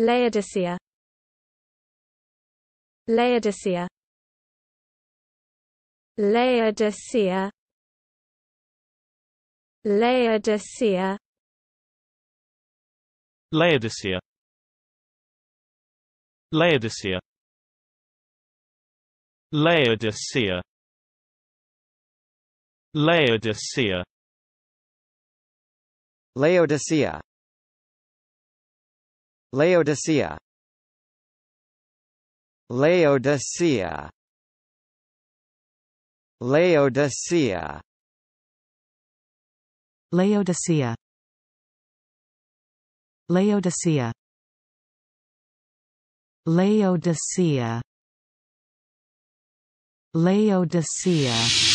Laodicea Laodicea Laodicea Laodicea Laodicea Laodicea Laodicea Laodicea Laodicea Laodicea Laodicea Laodicea Laodicea Laodicea Laodicea Laodicea